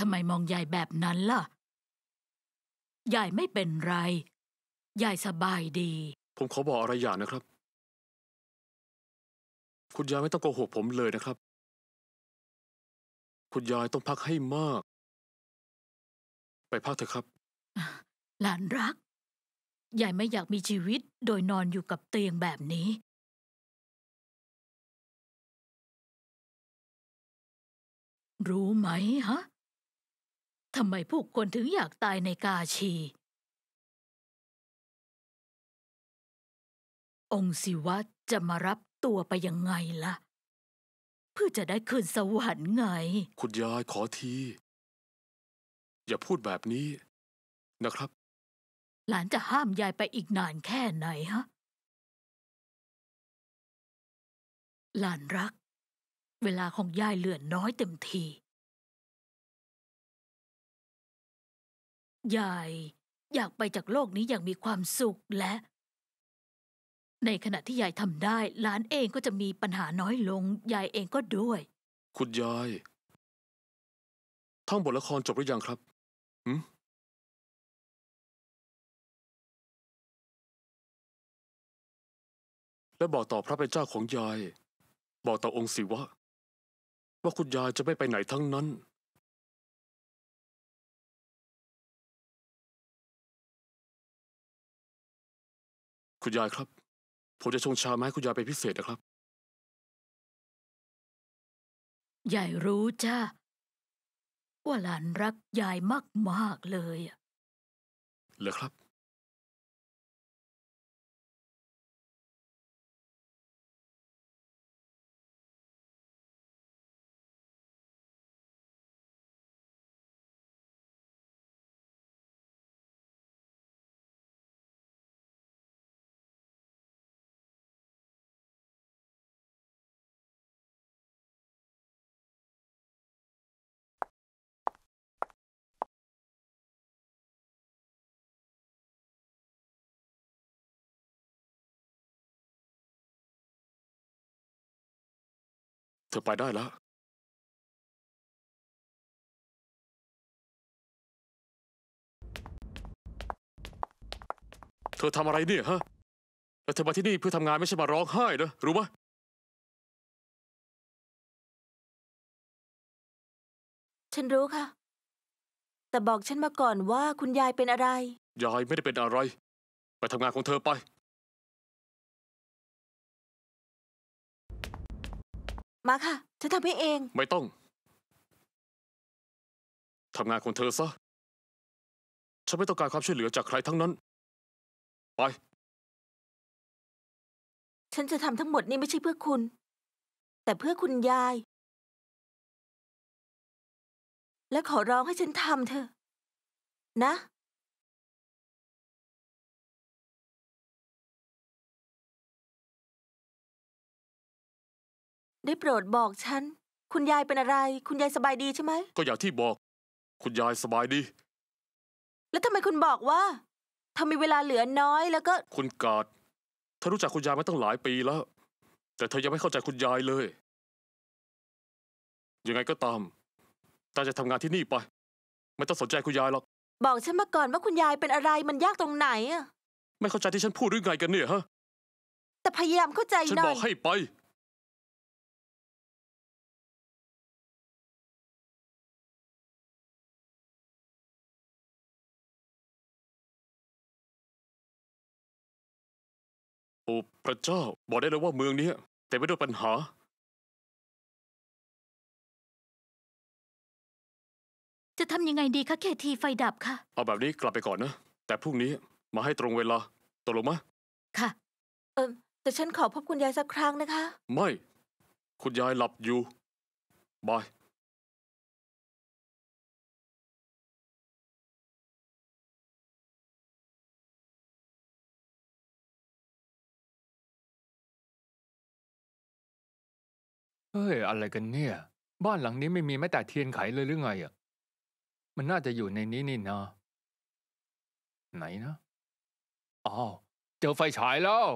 ทำไมมองยายแบบนั้นล่ะ ยายไม่เป็นไร ยายสบายดี ผมขอบอกอะไรอย่างนะครับ คุณยายไม่ต้องโกหกผมเลยนะครับ คุณยายต้องพักให้มาก ไปพักเถอะครับ หลานรัก ยายไม่อยากมีชีวิตโดยนอนอยู่กับเตียงแบบนี้ รู้ไหมฮะทำไมผู้คนถึงอยากตายในกาชี องค์ศิวะจะมารับตัวไปยังไงละ่ะ เพื่อจะได้คืนสวรรค์ไง คุณยายขอที อย่าพูดแบบนี้นะครับ หลานจะห้ามยายไปอีกนานแค่ไหนฮะ หลานรัก เวลาของยายเหลือน้อยเต็มทีใหญ่อยากไปจากโลกนี้อย่างมีความสุขและ ในขณะที่ยายทำได้หลานเองก็จะมีปัญหาน้อยลง ยายเองก็ด้วย คุณยายท่องบทละครจบหรือยังครับหืมและบอกต่อพระเป็นเจ้าของยาย บอกต่อองค์ศิวะ ว่าคุณยายจะไม่ไปไหนทั้งนั้นคุณยายครับ ผมจะชงชาไมให้คุณยายเป็นพิเศษนะครับ ยายรู้จ้า ว่าหลานรักยายมาก ๆ เลยอะเหรอครับเธอไปได้แล้ว เธอทำอะไรเนี่ยฮะแล้วเธอมาที่นี่เพื่อทำงานไม่ใช่มาร้องไห้นะรู้ไหม ฉันรู้ค่ะ แต่บอกฉันมาก่อนว่าคุณยายเป็นอะไร ยายไม่ได้เป็นอะไร ไปทำงานของเธอไปมาค่ะฉันทำให้เอง ไม่ต้อง ทำงานของเธอซะ ฉันไม่ต้องการความช่วยเหลือจากใครทั้งนั้น ไป ฉันจะทำทั้งหมดนี้ไม่ใช่เพื่อคุณ แต่เพื่อคุณยาย และขอร้องให้ฉันทำเถอะ นะได้โปรดบอกฉันคุณยายเป็นอะไรคุณยายสบายดีใช่ไหม ก็อย่างที่บอก คุณยายสบายดี แล้วทำไมคุณบอกว่าเธอมีเวลาเหลือน้อยแล้วก็ คุณกาดเธอรู้จักคุณยายมาตั้งหลายปีแล้วแต่เธอยังไม่เข้าใจคุณยายเลยยังไงก็ตามตาจะทำงานที่นี่ไป ไม่ต้องสนใจคุณยายหรอกบอกฉันมาก่อนว่าคุณยายเป็นอะไรมันยากตรงไหนอะไม่เข้าใจที่ฉันพูดหรือไงกันเนี่ยฮะแต่พยายามเข้าใจหน่อยฉันบอกให้ไปโอ้ พระเจ้า บอกได้เลยว่าเมืองนี้เต็ไมไปด้วยปัญหา จะทำยังไงดีคะเคทีไฟดับค่ะ เอาแบบนี้กลับไปก่อนนะ แต่พรุ่งนี้มาให้ตรงเวลา ตกลงมะ ค่ะเออแต่ฉันขอพบคุณยายสักครั้งนะคะ ไม่ คุณยายหลับอยู่ บายเฮ้ย อะไรกันเนี่ย บ้านหลังนี้ไม่มีแม้แต่เทียนไขเลยหรือไงอ่ะมันน่าจะอยู่ในนี้นี่นะไหนนะอ๋อเจอไฟฉายแล้ว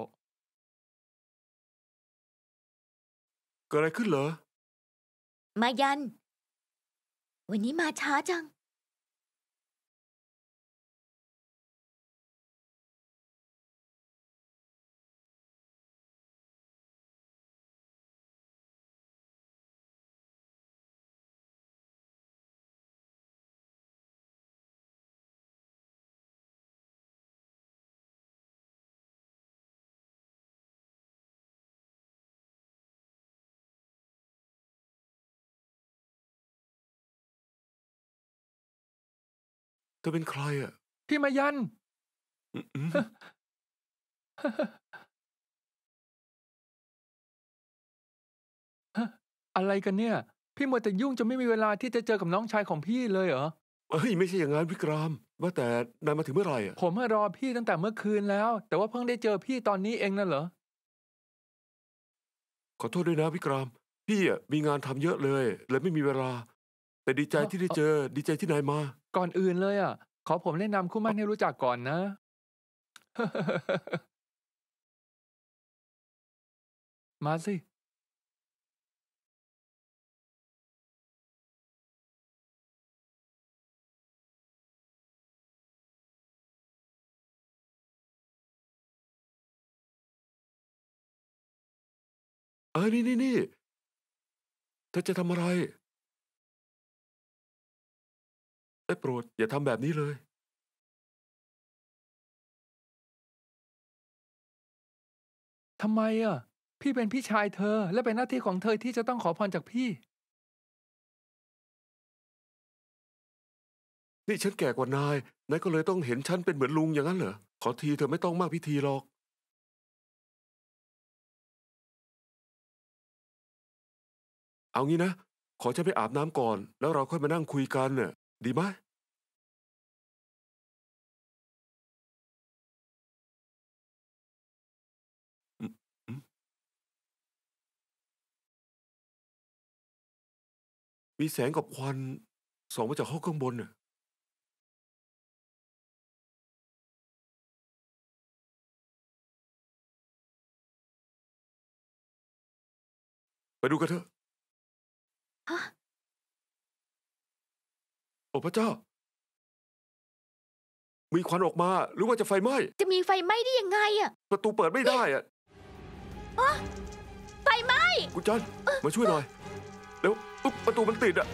เกิดอะไรขึ้นเหรอ มายัน วันนี้มาช้าจังเธอเป็นใครอะพี่มายัน อือะไรกันเนี่ยพี่มัวแต่ยุ่งจนไม่มีเวลาที่จะเจอกับน้องชายของพี่เลยเหรอเฮ้ยไม่ใช่อย่างนั้นวิกราม ว่าแต่นายมาถึงเมื่อไหร่อะผมรอพี่ตั้งแต่เมื่อคืนแล้วแต่ว่าเพิ่งได้เจอพี่ตอนนี้เองนั่นเหรอ ขอโทษด้วยนะวิกราม พี่อะมีงานทำเยอะเลยเลยไม่มีเวลา แต่ดีใจที่ได้เจอดีใจที่นายมาก่อนอื่นเลยอ่ะ ขอผมแนะนำคู่มั่นให้รู้จักก่อนนะ มาสิเออนี่นี่นี่เธอจะทำอะไรได้โปรด อย่าทำแบบนี้เลย ทำไมอ่ะพี่เป็นพี่ชายเธอและเป็นหน้าที่ของเธอที่จะต้องขอพรจากพี่ นี่ฉันแก่ กว่านาย นายก็เลยต้องเห็นฉันเป็นเหมือนลุงอย่างนั้นเหรอขอทีเธอไม่ต้องมากพิธีหรอก เอางี้นะขอฉันไปอาบน้ำก่อน แล้วเราค่อยมานั่งคุยกันเนี่ยดีไหมมีแสงกับควันส่องมาจากห้องข้างบนน่ะ ไปดูกันเถอะ ฮะโอ้พระเจ้า มีควันออกมา หรือว่าจะไฟไหม้ จะมีไฟไหม้ได้ยังไงอะประตูเปิดไม่ได้อะอะไฟไหม้กุแจันมาช่วยหน่อย เร็วประตูมันติดอะ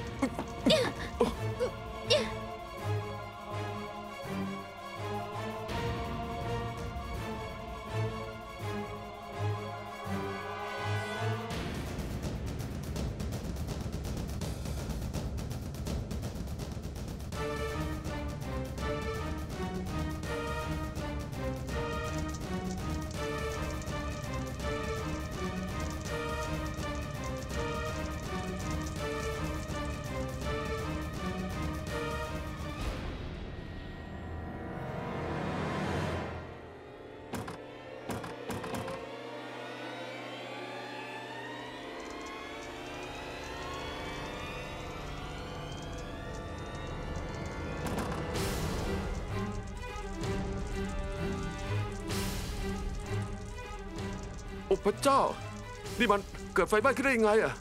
พระเจ้า นี่มันเกิดไฟไหม้ขึ้นได้ยังไงอะ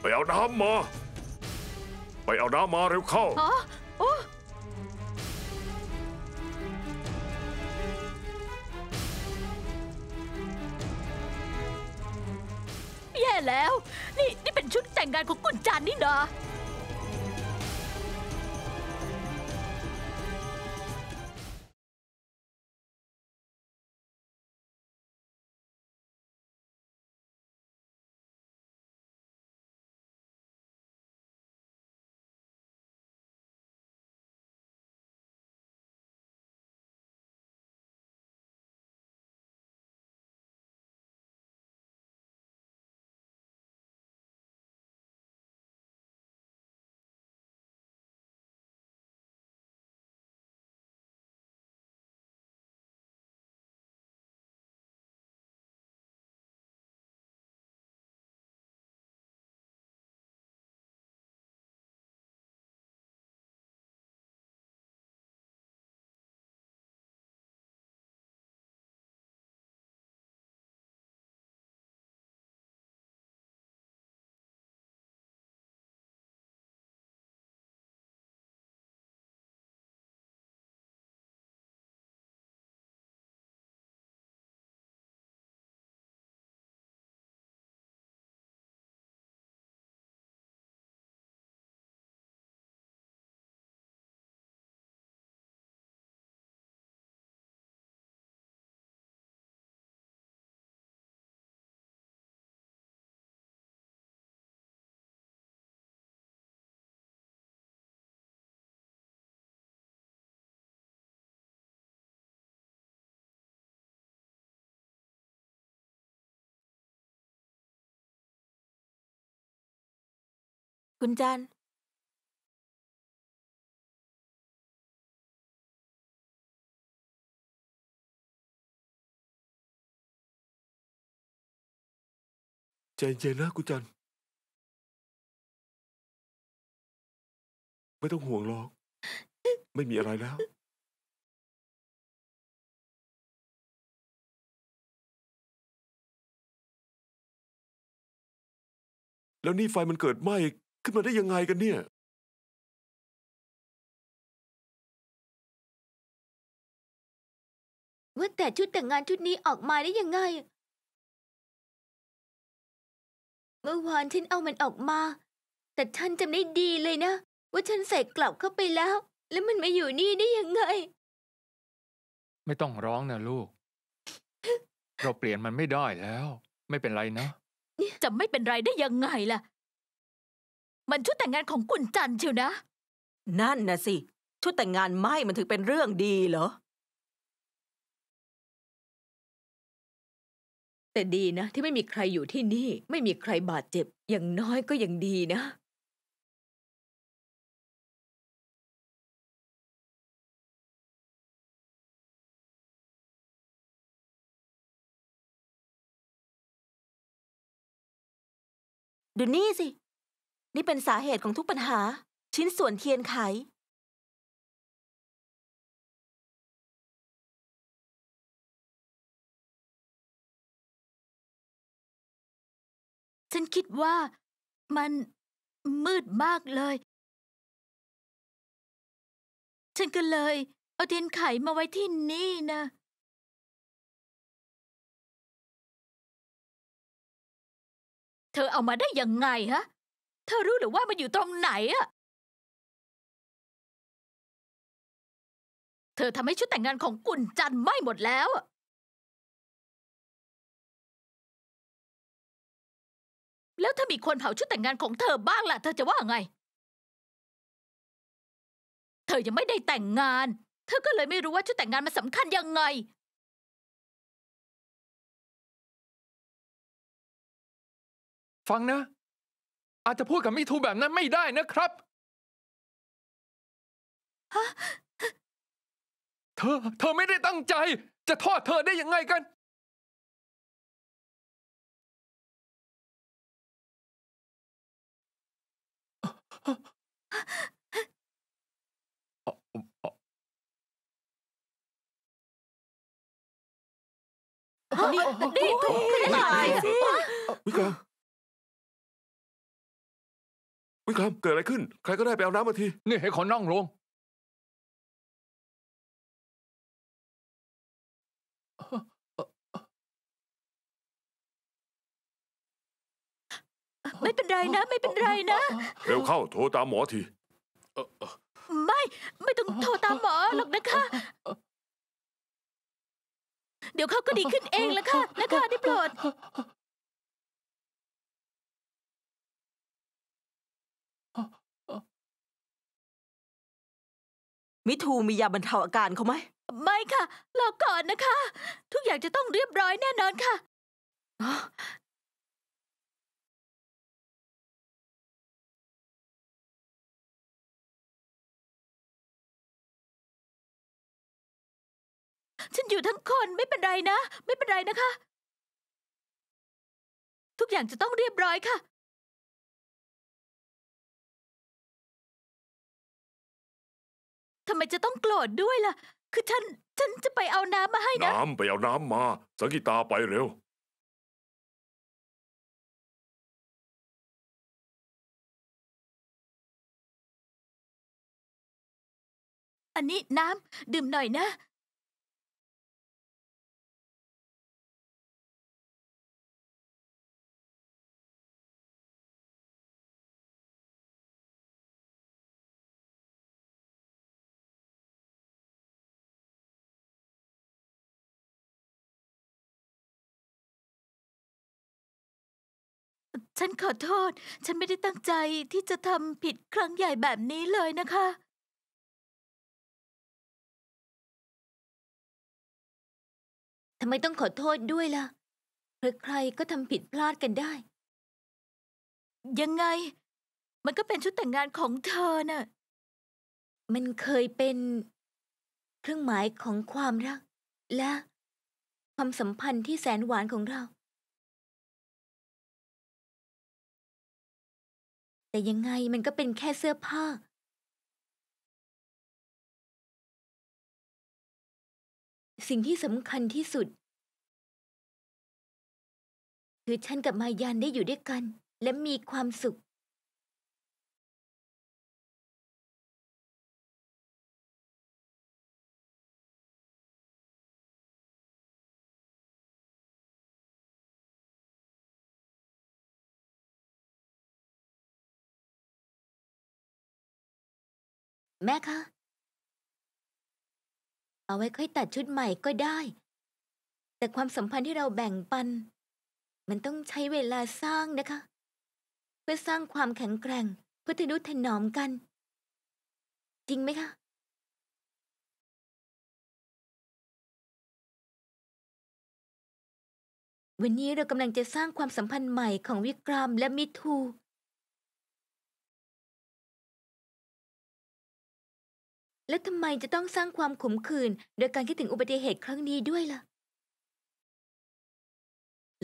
ไปเอาน้ำมา ไปเอาน้ำมาเร็วเข้าคุณจันใจเย็นนะ คุณจันไม่ต้องห่วงหรอก ไม่มีอะไรแล้ว แล้วนี่ไฟมันเกิดไหม้ขึ้นมาได้ยังไงกันเนี่ยว่าแต่ชุดแต่งงานชุดนี้ออกมาได้ยังไง เมื่อวานฉันเอามันออกมา แต่ฉันจำได้ดีเลยนะ ว่าฉันใส่กลับเข้าไปแล้ว แล้วมันมาอยู่นี่ได้ยังไง ไม่ต้องร้องนะลูก เราเปลี่ยนมันไม่ได้แล้ว ไม่เป็นไรนะจะไม่เป็นไรได้ยังไงล่ะมันชุดแต่งงานของกุนจันเชียวนะ นั่นนะสิ ชุดแต่งงานไหมมันถึงเป็นเรื่องดีเหรอ แต่ดีนะที่ไม่มีใครอยู่ที่นี่ ไม่มีใครบาดเจ็บ อย่างน้อยก็ยังดีนะ ดูนี่สินี่เป็นสาเหตุของทุกปัญหาชิ้นส่วนเทียนไข ฉันคิดว่ามันมืดมากเลย ฉันก็เลยเอาเทียนไขมาไว้ที่นี่นะ เธอเอามาได้ยังไงฮะเธอรู้หรือว่ามันอยู่ตรงไหนอะเธอทำให้ชุดแต่งงานของกุนจันไหม้หมดแล้วอะแล้วถ้ามีคนเผาชุดแต่งงานของเธอบ้างล่ะ เธอจะว่าไง เธอยังไม่ได้แต่งงาน เธอก็เลยไม่รู้ว่าชุดแต่งงานมันสำคัญยังไง ฟังนะอาจจะพูดกับมิทูแบบนั้นไม่ได้นะครับ เธอเธอไม่ได้ตั้งใจ จะทอดเธอได้ยังไงกันนี่นี่คุตายสิวิวิกราม เกิดอะไรขึ้น ใครก็ได้ไปเอาน้ำมาที นี่ให้ขอนั่งลง ไม่เป็นไรนะ ไม่เป็นไรนะ เร็วเข้าโทรตามหมอทีไม่ ไม่ต้องโทรตามหมอหรอกนะคะ เดี๋ยวเขาก็ดีขึ้นเองแล้วค่ะ นะคะได้โปรดมิทูมียาบรรเทาอาการเขาไหมไม่ค่ะรอก่อนนะคะ ทุกอย่างจะต้องเรียบร้อยแน่นอนค่ะฉันอยู่ทั้งคนไม่เป็นไรนะ ไม่เป็นไรนะคะ ทุกอย่างจะต้องเรียบร้อยค่ะทำไมจะต้องโกรธด้วยล่ะ คือฉัน ฉันจะไปเอาน้ำมาให้นะ น้ำไปเอาน้ำมา สังกิตาไปเร็ว อันนี้น้ำดื่มหน่อยนะฉันขอโทษ ฉันไม่ได้ตั้งใจที่จะทำผิดครั้งใหญ่แบบนี้เลยนะคะ ทำไมต้องขอโทษด้วยล่ะใครๆก็ทำผิดพลาดกันได้ ยังไง มันก็เป็นชุดแต่งงานของเธอน่ะ มันเคยเป็น เครื่องหมายของความรัก และความสัมพันธ์ที่แสนหวานของเราแต่ยังไงมันก็เป็นแค่เสื้อผ้า สิ่งที่สำคัญที่สุด คือฉันกับมายันได้อยู่ด้วยกันและมีความสุขแม่คะ เอาไว้ค่อยตัดชุดใหม่ก็ได้ แต่ความสัมพันธ์ที่เราแบ่งปัน มันต้องใช้เวลาสร้างนะคะ เพื่อสร้างความแข็งแกร่งเพื่อทนุถนอมกัน จริงไหมคะ วันนี้เรากำลังจะสร้างความสัมพันธ์ใหม่ของวิกรามและมิทูแล้วทำไมจะต้องสร้างความขมขื่นโดยการคิดถึงอุบัติเหตุครั้งนี้ด้วยล่ะ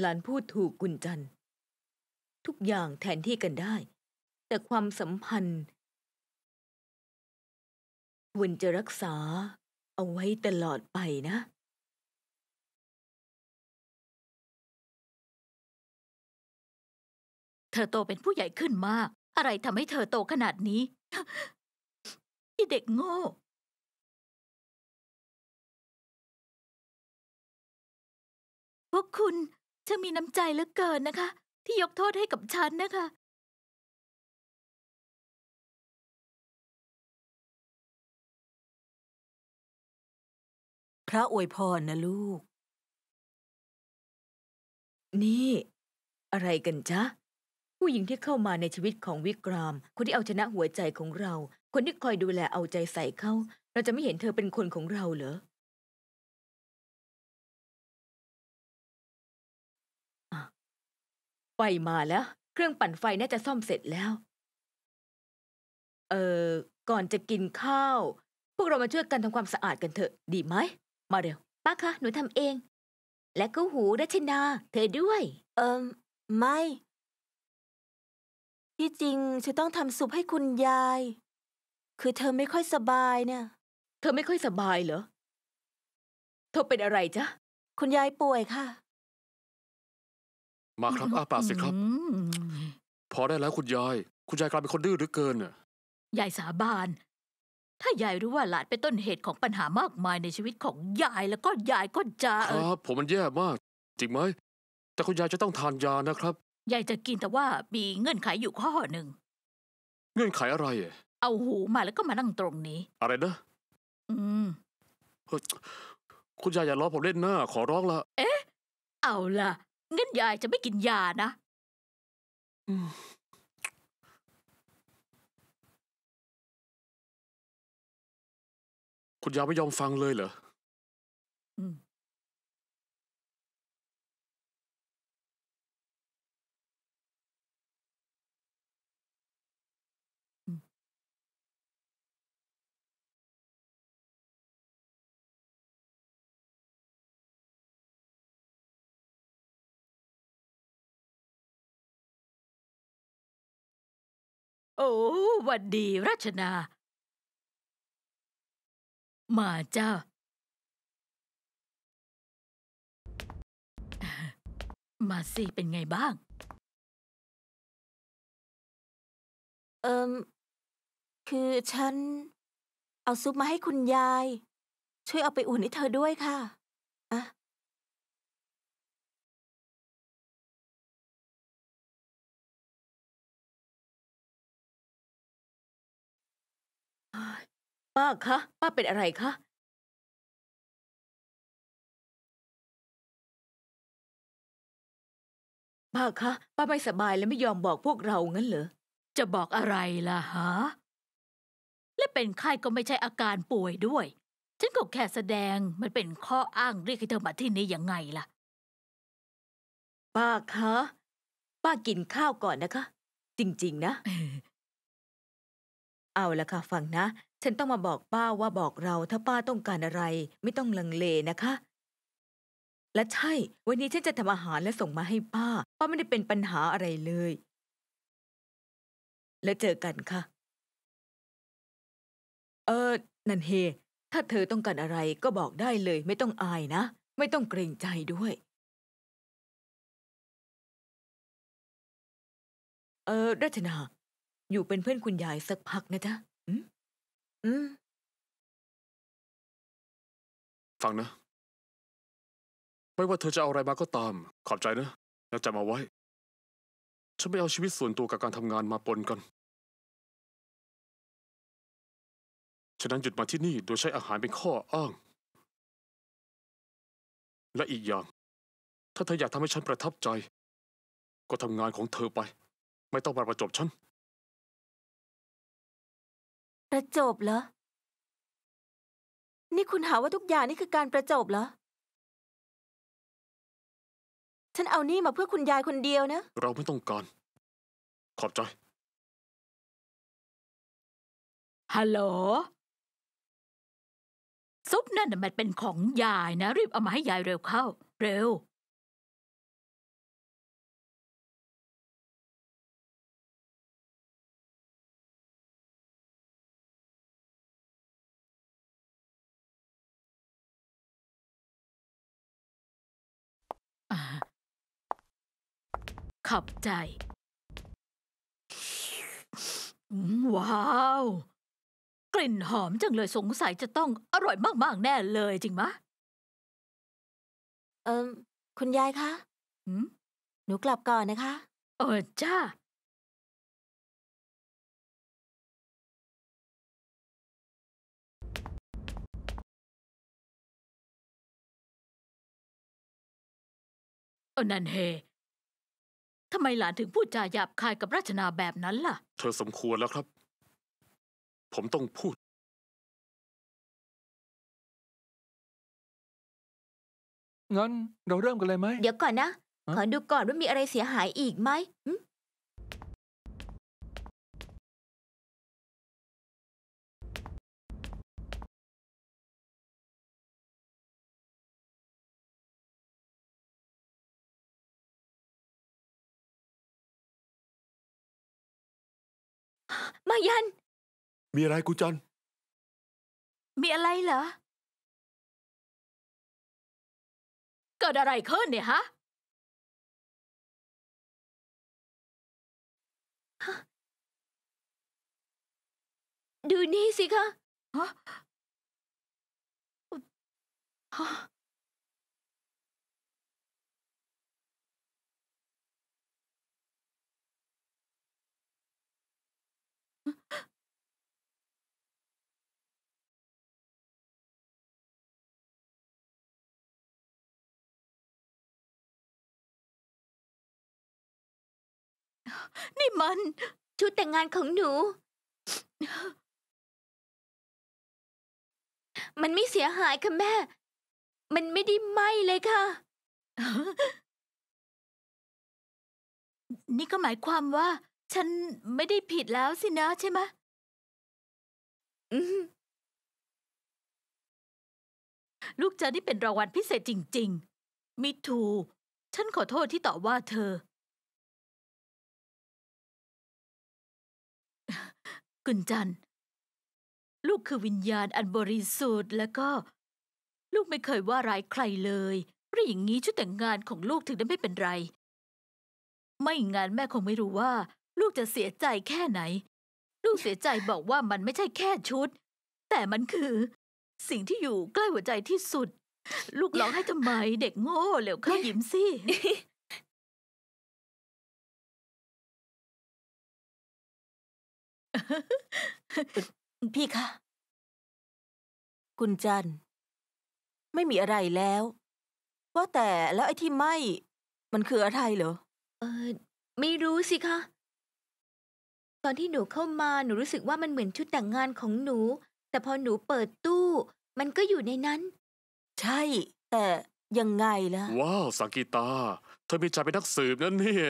หลานพูดถูกกุญจันทุกอย่างแทนที่กันได้ แต่ความสัมพันธ์ควรจะรักษาเอาไว้ตลอดไปนะ เธอโตเป็นผู้ใหญ่ขึ้นมาก อะไรทำให้เธอโตขนาดนี้ช่เด็กโง่ พวกคุณช่างมีน้ำใจเหลือเกินนะคะ ที่ยกโทษให้กับฉันนะคะ พระอวยพรนะลูก นี่ อะไรกันจ๊ะผู้หญิงที่เข้ามาในชีวิตของวิกราม คนที่เอาชนะหัวใจของเรา คนที่คอยดูแลเอาใจใส่เขา เราจะไม่เห็นเธอเป็นคนของเราเหรอ ไฟมาแล้ว เครื่องปั่นไฟน่าจะซ่อมเสร็จแล้ว เออ ก่อนจะกินข้าว พวกเรามาช่วยกันทำความสะอาดกันเถอะ ดีไหมมาเร็วป้าคะหนูทำเอง และก็หูรัชนา เธอด้วย เอ่อไม่ที่จริงฉันต้องทำซุปให้คุณยาย คือเธอไม่ค่อยสบายเนี่ย เธอไม่ค่อยสบายเหรอเธอเป็นอะไรจ๊ะ คุณยายป่วยค่ะ มาครับอ้าปากสิครับ พอได้แล้วคุณยาย คุณยายกลายเป็นคนดื้อหรือเกินน่ะยายสาบาน ถ้ายายรู้ว่าหลานเป็นต้นเหตุของปัญหามากมายในชีวิตของยายแล้วก็ยายก็จะ ครับ ผมมันแย่มาก จริงไหมแต่คุณยายจะต้องทานยานะครับยายจะกินแต่ว่า มีเงื่อนไขอยู่ข้อหนึ่ง เงื่อนไขอะไรเอาหูมาแล้วก็มานั่งตรงนี้ อะไรนะ อืมคุณยายอย่าล้อผมเล่นนะขอร้องละ เอ๊ะ เอาล่ะง่อนยายจะไม่กินยานะ คุณยายไม่ยอมฟังเลยเหรอโอ้วันดี รัชนามาจ้ามาสิเป็นไงบ้างเอิมคือฉัน เอาซุปมาให้คุณยาย ช่วยเอาไปอุ่นให้เธอด้วยค่ะป้าคะ ป้าเป็นอะไรคะป้าคะ ป้าไม่สบายและไม่ยอมบอกพวกเรางั้นเหรอจะบอกอะไรล่ะฮะและเป็นไข้ก็ไม่ใช่อาการป่วยด้วย ฉันก็แค่แสดงมันเป็นข้ออ้างเรียกให้เธอมาที่นี่ยังไงล่ะป้าคะ ป้ากินข้าวก่อนนะคะ จริง ๆ นะเอาละค่ะฟังนะ ฉันต้องมาบอกป้าว่าบอกเราถ้าป้าต้องการอะไร ไม่ต้องลังเลนะคะ และใช่ วันนี้ฉันจะทำอาหารและส่งมาให้ป้าป้าไม่ได้เป็นปัญหาอะไรเลย แล้วเจอกันค่ะ เออนันเฮ ถ้าเธอต้องการอะไรก็บอกได้เลย ไม่ต้องอายนะ ไม่ต้องเกรงใจด้วย เออรัชนาอยู่เป็นเพื่อนคุณยายสักพักนะจ๊ะอืมอืม ฟังนะ ไม่ว่าเธอจะเอาอะไรมาก็ตาม ขอบใจนะ แล้วจำเอาไว้ ฉันไม่เอาชีวิตส่วนตัวกับการทำงานมาปนกัน ฉะนั้นหยุดมาที่นี่โดยใช้อาหารเป็นข้ออ้าง และอีกอย่าง ถ้าเธออยากทำให้ฉันประทับใจ ก็ทำงานของเธอไป ไม่ต้องมาประจบฉันประจบเหรอ นี่คุณหาว่าทุกอย่างนี่คือการประจบเหรอ ฉันเอานี่มาเพื่อคุณยายคนเดียวนะ เราไม่ต้องการ ขอบใจ ฮัลโหล ซุปนั่นน่ะมันเป็นของยายนะ รีบเอามาให้ยายเร็วเข้า เร็วขับใจ ว้าว กลิ่นหอมจังเลยสงสัยจะต้องอร่อยมากๆ แน่เลยจริงมะเออคุณยายคะหหนูกลับก่อนนะคะเออจ้าเออนันเฮทำไมหลานถึงพูดจาหยาบคายกับราชนาแบบนั้นล่ะ เธอสมควรแล้วครับ ผมต้องพูด งั้น เราเริ่มกันเลยไหม เดี๋ยวก่อนนะ ขอดูก่อนว่ามีอะไรเสียหายอีกไหมยันมีอะไรกูจอนมีอะไรเหรอเกิดอะไรขึ้นเนี่ยฮะ ดูนี่สิคะ ฮะนี่มัน ชุดแต่งงานของหนู มันไม่เสียหายค่ะแม่ มันไม่ได้ไหมเลยค่ะ นี่ก็หมายความว่า ฉันไม่ได้ผิดแล้วสินะใช่ไหมลูกเจานี่เป็นรางวัลพิเศษจริง ๆ มิทู ฉันขอโทษที่ต่อว่าเธอกุญจันลูกคือวิญญาณอันบริสุทธิ์ แล้วก็ ลูกไม่เคยว่าร้ายใครเลยหรืออย่างนี้ชุดแต่งงานของลูกถึงได้ไม่เป็นไร ไม่งานแม่คงไม่รู้ว่า ลูกจะเสียใจแค่ไหน ลูกเสียใจบอกว่ามันไม่ใช่แค่ชุด แต่มันคือ สิ่งที่อยู่ใกล้หัวใจที่สุด ลูกร้องให้ทำไม เด็กโง่เหลวเข้ายิ้มสิพี่คะคุณจันไม่มีอะไรแล้ว ว่าแต่แล้วไอ้ที่ไหมมันคืออะไรเหรอ เออไม่รู้สิคะ ตอนที่หนูเข้ามาหนูรู้สึกว่ามันเหมือนชุดแต่งงานของหนู แต่พอหนูเปิดตู้ มันก็อยู่ในนั้น ใช่ แต่ยังไงล่ะว้าวสังกีตา เธอมีใจเป็นนักสืบนั่นเนี่ย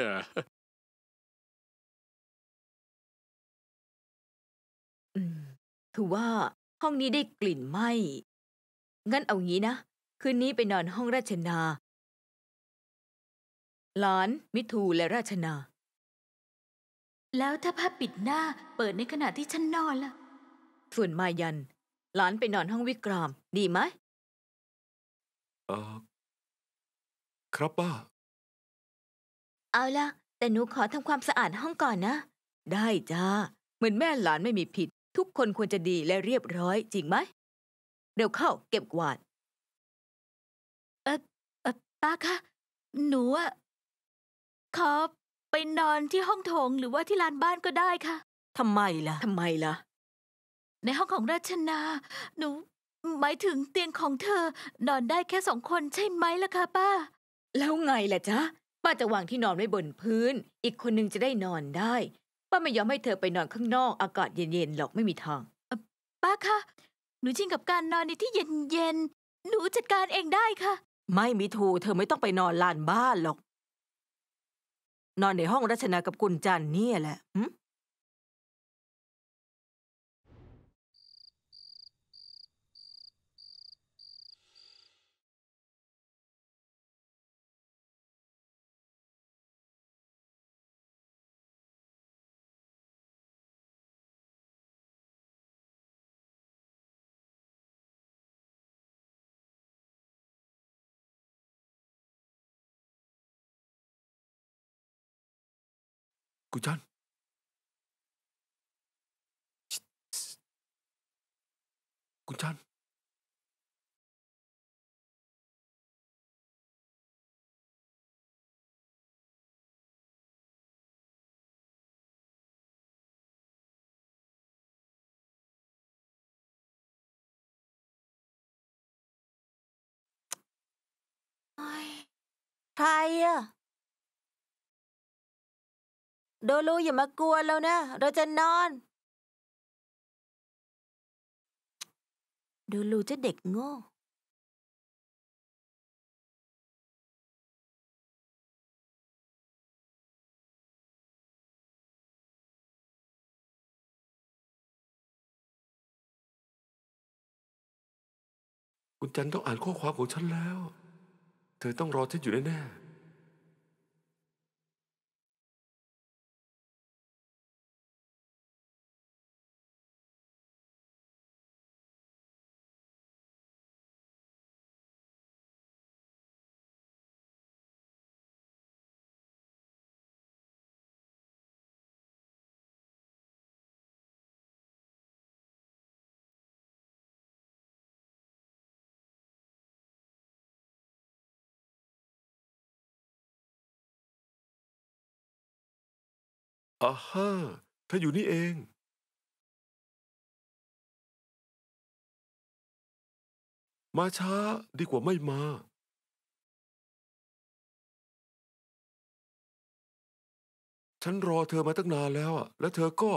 ถือว่าห้องนี้ได้กลิ่นไหมงั้นเอางี้นะ คืนนี้ไปนอนห้องราชนา หลานมิทูและราชนา แล้วถ้าผ้าปิดหน้าเปิดในขณะที่ฉันนอนล่ะ ส่วนมายัน หลานไปนอนห้องวิกราม ดีไหมเออครับป้า เอาละแต่หนูขอทำความสะอาดห้องก่อนนะ ได้จ้าเหมือนแม่หลานไม่มีผิดทุกคนควรจะดีและเรียบร้อยจริงไหม เร็วเข้าเก็บกวาดเออเออป้าคะ หนูอะขอไปนอนที่ห้องโถงหรือว่าที่ลานบ้านก็ได้ค่ะทำไมล่ะทำไมล่ะ ในห้องของราชนา หนู หมายถึงเตียงของเธอ นอนได้แค่สองคนใช่ไหมล่ะคะป้า แล้วไงล่ะจ๊ะ ป้าจะวางที่นอนไว้บนพื้น อีกคนนึงจะได้นอนได้ป้าไม่ยอมให้เธอไปนอนข้างนอกอากาศเย็นๆหรอก ไม่มีทางป้าคะหนูชินกับการนอนในที่เย็นๆ หนูจัดการเองได้ค่ะ ไม่มีทูเธอไม่ต้องไปนอนลานบ้านหรอก นอนในห้องรัชนากับกุญจันนี่แหละ của John. Của John. Ai... Thai à โดลูอย่ามากลัวเรานะ เราจะนอน โดลูจะเด็กโง่ คุณจันต้องอ่านข้อความของฉันแล้ว เธอต้องรอฉันอยู่แน่อาฮะาเธออยู่นี่เอง มาช้าดีกว่าไม่มา ฉันรอเธอมาตั้งนานแล้วอะและเธอก็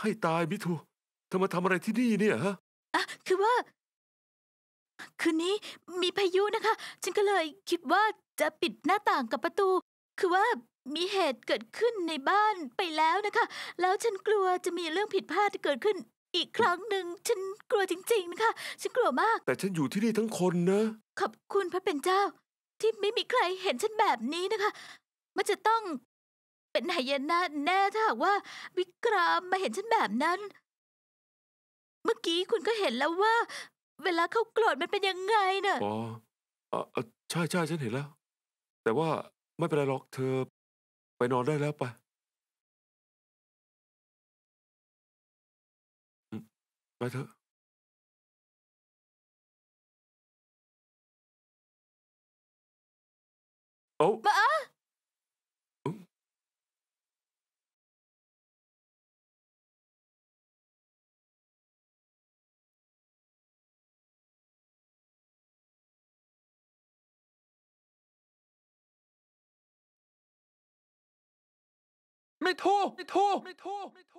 ให้ตายมิทูเธอมาทำอะไรที่นี่เนี่ยฮะอ่ะคือว่า คืนนี้มีพายุนะคะ ฉันก็เลยคิดว่าจะปิดหน้าต่างกับประตู คือว่ามีเหตุเกิดขึ้นในบ้านไปแล้วนะคะ แล้วฉันกลัวจะมีเรื่องผิดพลาดเกิดขึ้น อีกครั้งหนึ่งฉันกลัวจริงๆนะคะ ฉันกลัวมาก แต่ฉันอยู่ที่นี่ทั้งคนนะ ขอบคุณพระเป็นเจ้าที่ไม่มีใครเห็นฉันแบบนี้นะคะ มันจะต้อง็นหายนาแน่ถ้าหากว่า วิกรามมาเห็นฉันแบบนั้น เมื่อกี้คุณก็เห็นแล้วว่า เวลาเขาโกรธมันเป็นยังไงน่ะ อ๋อเออใช่ใช่ฉันเห็นแล้ว แต่ว่าไม่เป็นไรหรอกเธอ ไปนอนได้แล้วไป ไปเถอะโอ้ไม่ถูกไม่ถูกไม่ถูกไม่ถ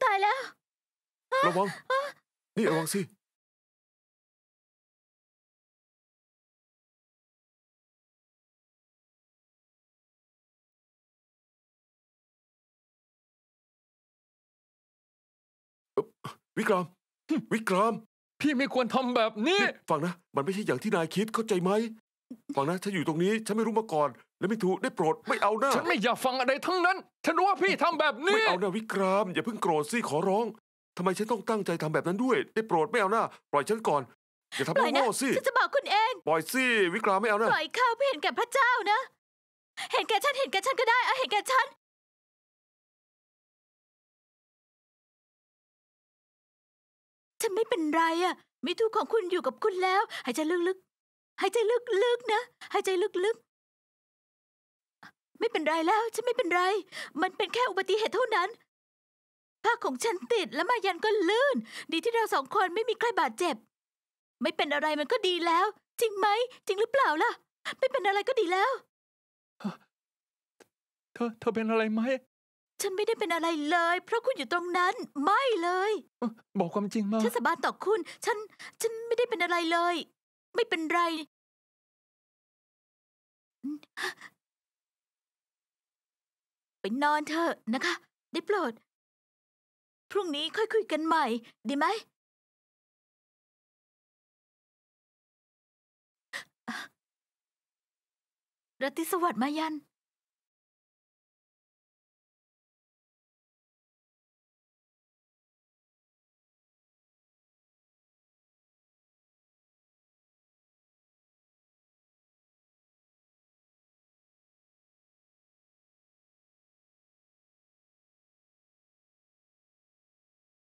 ูกตายแล้วระวังนี่ระวังสิวิกรามวิกรามพี่ไม่ควรทำแบบนี้ ฟังนะ มันไม่ใช่อย่างที่นายคิด เข้าใจไหมฟังนะฉันอยู่ตรงนี้ฉันไม่รู้มาก่อน และไม่ถูกได้โปรด ไม่เอาหน้า ฉันไม่อยากฟังอะไรทั้งนั้น ฉันรู้ว่าพี่ทำแบบนี้ไม่เอาหน้าวิกราม อย่าเพิ่งโกรธสิขอร้องทำไมฉันต้องตั้งใจทำแบบนั้นด้วย ได้โปรดไม่เอาหน้า ปล่อยฉันก่อน อย่าทำโง่สิฉันจะบอกคุณเอง ปล่อยสิวิกรามไม่เอาหน้าปล่อยข้าเพื่อเห็นแก่พระเจ้านะ เห็นแก่ฉันเห็นแก่ฉันก็ได้เอาเห็นแก่ฉันฉันไม่เป็นไรอะ่ะมิทูของคุณอยู่กับคุณแล้ว หายใจลึกๆ หายใจลึกๆ นะ หายใจลึกๆ ไม่เป็นไรแล้วฉันไม่เป็นไร มันเป็นแค่อุบัติเหตุเท่านั้น ผ้าของฉันติดแล้วมายันก็ลื่น ดีที่เราสองคนไม่มีใครบาดเจ็บ ไม่เป็นอะไรมันก็ดีแล้ว จริงไหม จริงหรือเปล่าล่ะ ไม่เป็นอะไรก็ดีแล้ว เธอ เธอเป็นอะไรไหมฉันไม่ได้เป็นอะไรเลยเพราะคุณอยู่ตรงนั้น ไม่เลย บอกความจริงมาฉันสาบานต่อคุณฉันฉันไม่ได้เป็นอะไรเลย ไม่เป็นไรไปนอนเถอะนะคะได้โปรด พรุ่งนี้ค่อยคุยกันใหม่ดีไหมรัติสวัสดิ์มายัน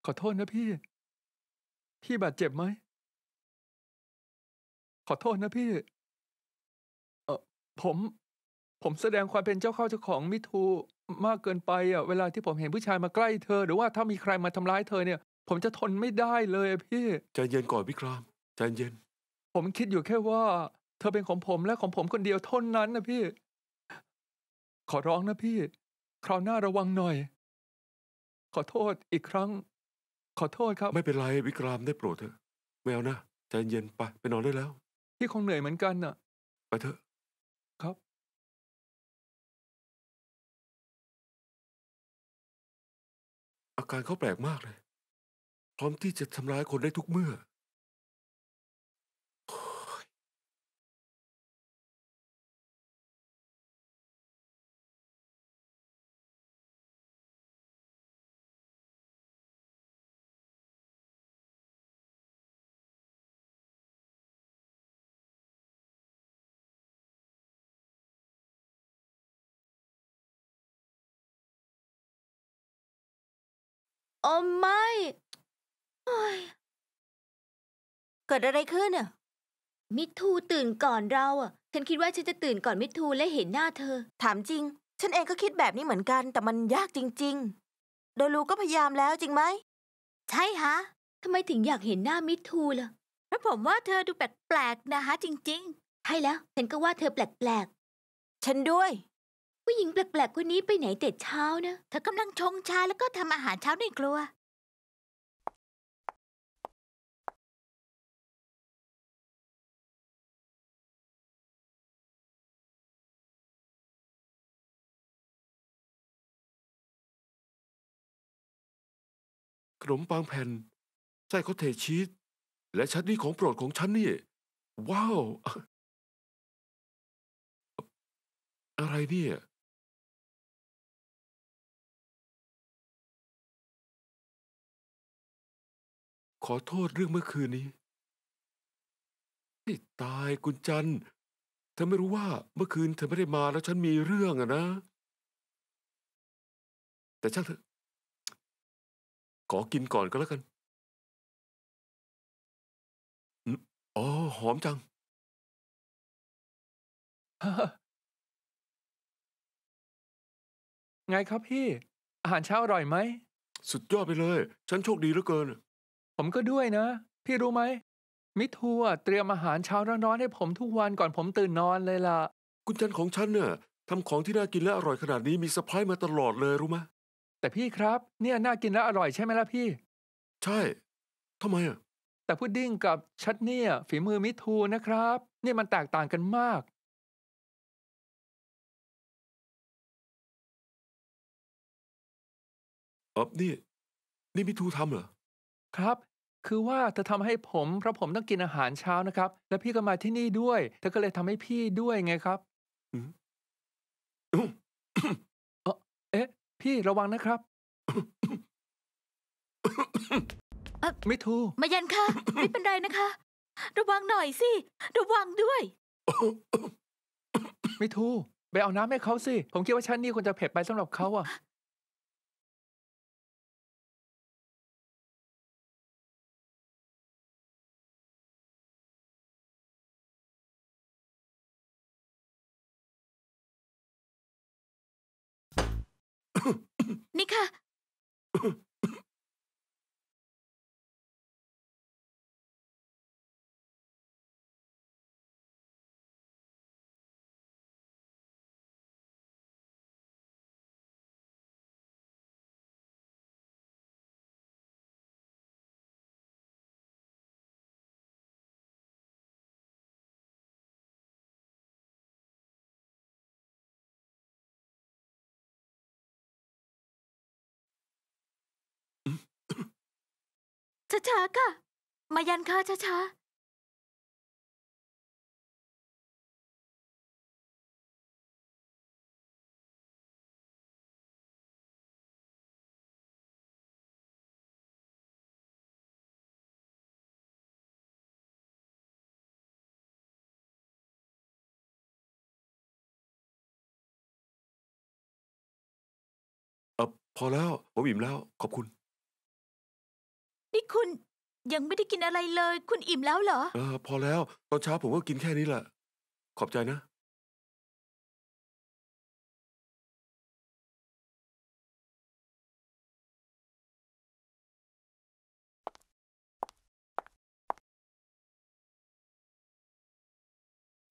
ขอโทษนะพี่ พี่บาดเจ็บไหมขอโทษนะพี่ เออผม ผมแสดงความเป็นเจ้าข้าเจ้าของมิทูมากเกินไปอ่ะ เวลาที่ผมเห็นผู้ชายมาใกล้เธอหรือว่าถ้ามีใครมาทำร้ายเธอเนี่ย ผมจะทนไม่ได้เลยพี่ใจเย็นก่อนพี่ครามใจเย็น ผมคิดอยู่แค่ว่า เธอเป็นของผมและของผมคนเดียวเท่านั้นนะพี่ ขอร้องนะพี่ คราวหน้าระวังหน่อย ขอโทษอีกครั้งขอโทษครับ ไม่เป็นไรวิกรามได้โปรดเถอะไม่เอานะ ใจเย็นไป ไปนอนได้แล้วพี่คงเหนื่อยเหมือนกันน่ะ ไปเถอะครับ อาการเขาแปลกมากเลย พร้อมที่จะทำร้ายคนได้ทุกเมื่อโอ้ไม่เกิดอะไรขึ้นอ่ะ มิทูตื่นก่อนเราอ่ะ ฉันคิดว่าฉันจะตื่นก่อนมิทูและเห็นหน้าเธอ ถามจริง ฉันเองก็คิดแบบนี้เหมือนกัน แต่มันยากจริงๆโดลูก็พยายามแล้วจริงไหมใช่ฮะทำไมถึงอยากเห็นหน้ามิทูล่ะเพราะผมว่าเธอดูแปลกๆนะฮะจริงๆใช่แล้ว ฉันก็ว่าเธอแปลกๆฉันด้วยผู้หญิงแปลกๆคนนี้ไปไหนแต่เช้านะ เธอกำลังชงชาแล้วก็ทำอาหารเช้าในครัว ขนมปังแผ่นไส้ข้าเทชีส และชัดนี่ของโปรดของฉันนี่ ว้าว อะไรเนี่ยขอโทษเรื่องเมื่อคืนนี้ที่ตายคุณจันเธอไม่รู้ว่าเมื่อคืนเธอไม่ได้มาแล้วฉันมีเรื่องอะนะ แต่ช่างเถอะขอกินก่อนก็แล้วกัน อ๋อ หอมจัง ไงครับพี่ อาหารเช้าอร่อยไหม สุดยอดไปเลย ฉันโชคดีเหลือเกินผมก็ด้วยนะ พี่รู้ไหมมิทัวเตรียมอาหารเช้าร้อนๆให้ผมทุกวันก่อนผมตื่นนอนเลยล่ะคุณจันของฉันเนี่ยทำของที่น่ากินและอร่อยขนาดนี้มีเซอร์ไพรส์มาตลอดเลยรู้ไหมแต่พี่ครับ เนี่ยน่ากินและอร่อยใช่ไหมล่ะ พี่ ใช่ทำไมอ่ะ แต่พุดดิ้งกับชัดเนี่ย ฝีมือมิทูนะครับ เนี่ยมันแตกต่างกันมากอออนี่นี่มิทูทำเหรอครับ คือว่าเธอทำให้ผมเพราะผมต้องกินอาหารเช้านะครับ แล้วพี่ก็มาที่นี่ด้วยเธอก็เลยทำให้พี่ด้วยไงครับเอ๊ะ พี่ระวังนะครับไม่ถูมายันค่ะ ไม่เป็นไรนะคะ ระวังหน่อยสิ ระวังด้วย ไม่ถู ไปเอาน้ำให้เขาสิ ผมคิดว่าชั้นนี้ควรจะเผ็ดไปสำหรับเขาอ่ะ你看。ช้าๆค่ะ มายันค่ะช้าๆพอแล้วผมอิ่มแล้ว ขอบคุณนี่คุณยังไม่ได้กินอะไรเลย คุณอิ่มแล้วเหรอเออพอแล้ว ตอนเช้าผมก็กินแค่นี้แหละ ขอบใจนะ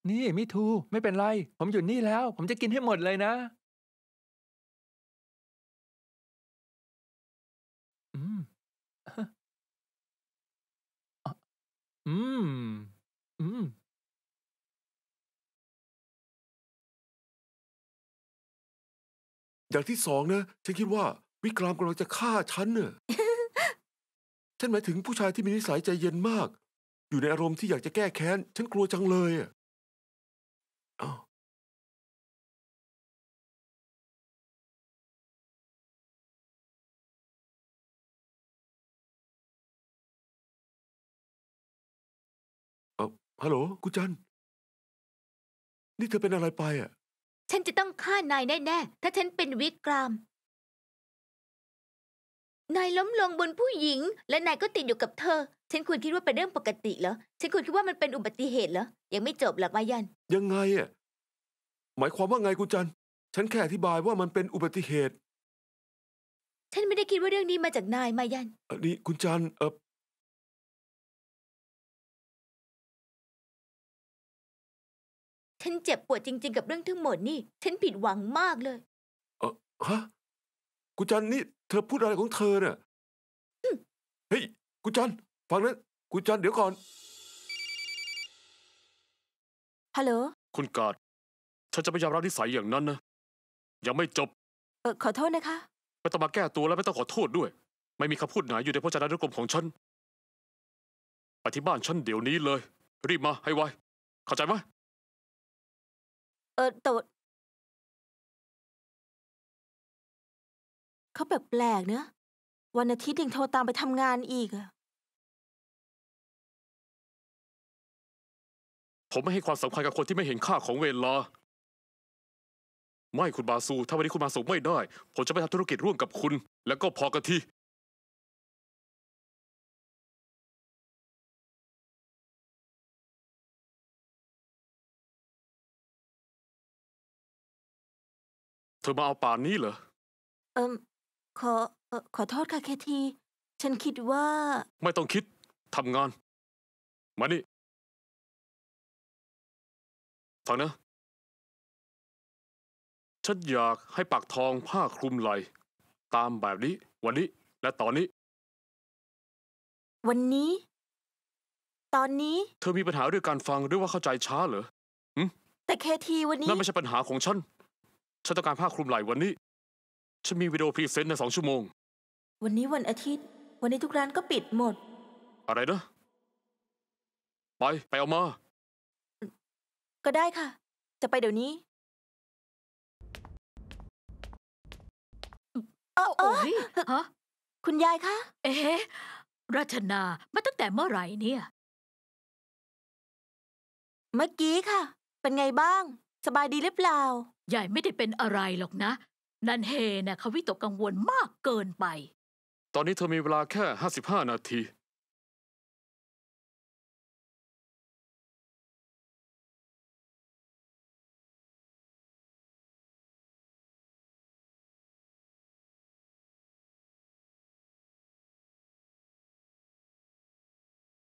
นี่มิทูไม่เป็นไร ผมอยู่นี่แล้ว ผมจะกินให้หมดเลยนะ อืมอืม อืม อย่างที่สองนะ ฉันคิดว่าวิกรามกำลังจะฆ่าฉันเนอะฉันหมายถึงผู้ชายที่มีนิสัยใจเย็นมาก อยู่ในอารมณ์ที่อยากจะแก้แค้น ฉันกลัวจังเลยอ่ะอฮัลโหลกุจันนี่เธอเป็นอะไรไปอ่ะ ฉันจะต้องฆ่านายแน่ ๆถ้าฉันเป็นวิกราม นายล้มลงบนผู้หญิง และนายก็ติดอยู่กับเธอ ฉันควรคิดว่าเป็นเรื่องปกติเหรอฉันควรคิดว่ามันเป็นอุบัติเหตุเหรอยังไม่จบหรอกมายัน ยังไงอ่ะหมายความว่าไงกูจันฉันแค่อธิบายว่ามันเป็นอุบัติเหตุ ฉันไม่ได้คิดว่าเรื่องนี้มาจากนายมายันอันนี้คุณจันเออฉันเจ็บปวดจริงๆ กับเรื่องทั้งหมดนี่ ฉันผิดหวังมากเลย เออฮะกุจันนี่ เธอพูดอะไรของเธอเนี่ยเฮ้ยกุจัน ฟังนะกุจันเดี๋ยวก่อน ฮัลโหล คุณกาด ฉันจะไม่ยอมรับนิสัยอย่างนั้นนะ ยังไม่จบเออขอโทษนะคะ ไม่ต้องมาแก้ตัวและไม่ต้องขอโทษด้วย ไม่มีคำพูดไหนอยู่ในพจนานุกรมของฉันไปที่บ้านฉันเดี๋ยวนี้เลย รีบมาให้ไวเข้าใจไหมเออแต่เขาแปลกๆเนอะวันอาทิตย์ยังโทรตามไปทำงานอีกอะผมไม่ให้ความสำคัญกับคนที่ไม่เห็นค่าของเวลาไม่คุณบาซู ถ้าวันนี้คุณมาส่งไม่ได้ผมจะไปทำธุรกิจร่วมกับคุณ แล้วก็พอกะทีเธอมาเอาป่านนี้เหรอ เอิมขอ ขอโทษค่ะ เคที ฉันคิดว่า ไม่ต้องคิด ทำงาน มานี่ฟังนะฉันอยากให้ปักทองผ้าคลุมไหล่ตามแบบนี้ วันนี้ และตอนนี้ วันนี้ ตอนนี้ เธอมีปัญหาเรื่องการฟัง หรือว่าเข้าใจช้าเหรอแต่เคที วันนี้ นั่นไม่ใช่ปัญหาของฉันฉันต้องการผ้าคลุมไหล่วันนี้ ฉันมีวิดีโอพรีเซนต์ในสองชั่วโมง วันนี้วันอาทิตย์ วันนี้ทุกร้านก็ปิดหมด อะไรนะ ไป ไปเอามา ก็ได้ค่ะ จะไปเดี๋ยวนี้เอาโอ้ยฮะคุณยายคะ เอ๊ะ รัชนามาตั้งแต่เมื่อไหร่เนี่ย เมื่อกี้ค่ะ เป็นไงบ้าง สบายดีหรือเปล่ายายไม่ได้เป็นอะไรหรอกนะ นันเฮน่ะเขาวิตกกังวลมากเกินไป ตอนนี้เธอมีเวลาแค่ 55 นาที